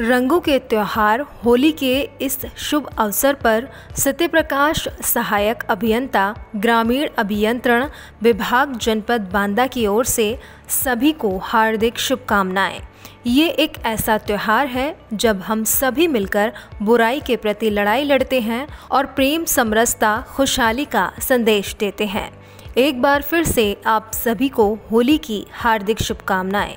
रंगों के त्यौहार होली के इस शुभ अवसर पर सत्यप्रकाश सहायक अभियंता ग्रामीण अभियंत्रण विभाग जनपद बांदा की ओर से सभी को हार्दिक शुभकामनाएं ये एक ऐसा त्यौहार है जब हम सभी मिलकर बुराई के प्रति लड़ाई लड़ते हैं और प्रेम समरसता खुशहाली का संदेश देते हैं एक बार फिर से आप सभी को होली की हार्दिक शुभकामनाएं